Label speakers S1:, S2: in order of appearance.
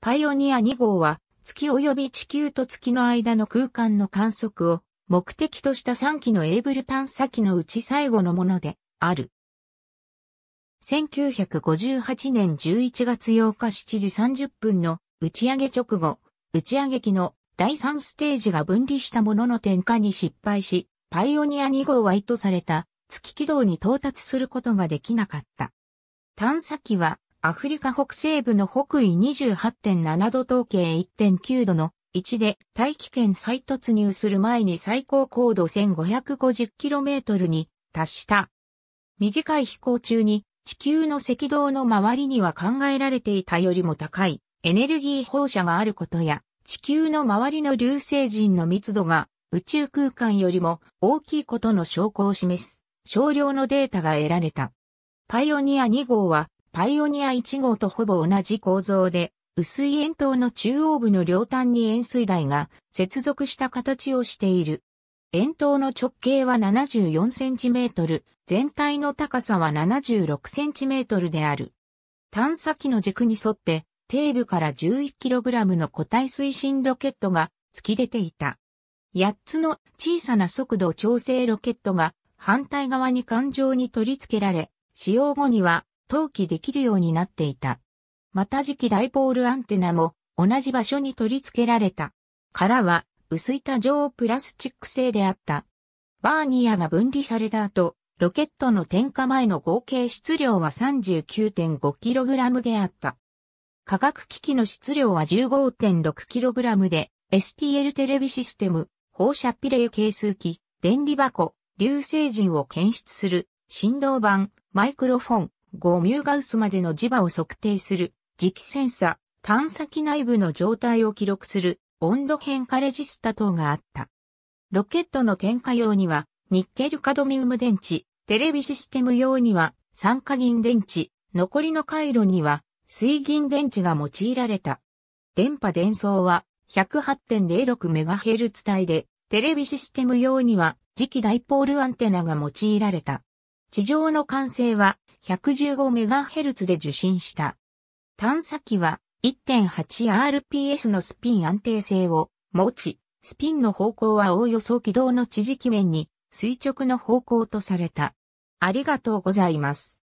S1: パイオニア2号は、月及び地球と月の間の空間の観測を目的とした3機のエーブル探査機のうち最後のものである。1958年11月8日7時30分の打ち上げ直後、打ち上げ機の第3ステージが分離したものの点火に失敗し、パイオニア2号は意図された月軌道に到達することができなかった。探査機はアフリカ北西部の北緯28.7度統計1.9度の置で大気圏再突入する前に最高高度 1550km に達した。短い飛行中に地球の赤道の周りには考えられていたよりも高いエネルギー放射があることや地球の周りの流星人の密度が宇宙空間よりも大きいことの証拠を示す少量のデータが得られた。パイオニア2号はパイオニア1号とほぼ同じ構造で、薄い円筒の中央部の両端に円錐台が接続した形をしている。円筒の直径は 74cm、全体の高さは 76cm である。探査機の軸に沿って、底部から 11kg の固体推進ロケットが突き出ていた。8つの小さな速度調整ロケットが反対側に環状に取り付けられ、使用後には投機できるようになっていた。また次期ダイポールアンテナも同じ場所に取り付けられた。殻は薄板状プラスチック製であった。バーニアが分離された後、ロケットの点火前の合計質量は 39.5kg であった。化学機器の質量は 15.6kg で、STL テレビシステム、放射ピレイ係数機、電離箱、流星人を検出する、振動板、マイクロフォン、ゴミューガウスまでの磁場を測定する、磁気センサ、探査機内部の状態を記録する、温度変化レジスタ等があった。ロケットの点火用には、ニッケルカドミウム電池、テレビシステム用には、酸化銀電池、残りの回路には、水銀電池が用いられた。電波伝送は、108.06MHz 帯で、テレビシステム用には、磁気ダイポールアンテナが用いられた。地上の完成は、115MHz で受信した。探査機は 1.8rps のスピン安定性を持ち、スピンの方向はおおよそ軌道の地磁気面に垂直の方向とされた。ありがとうございます。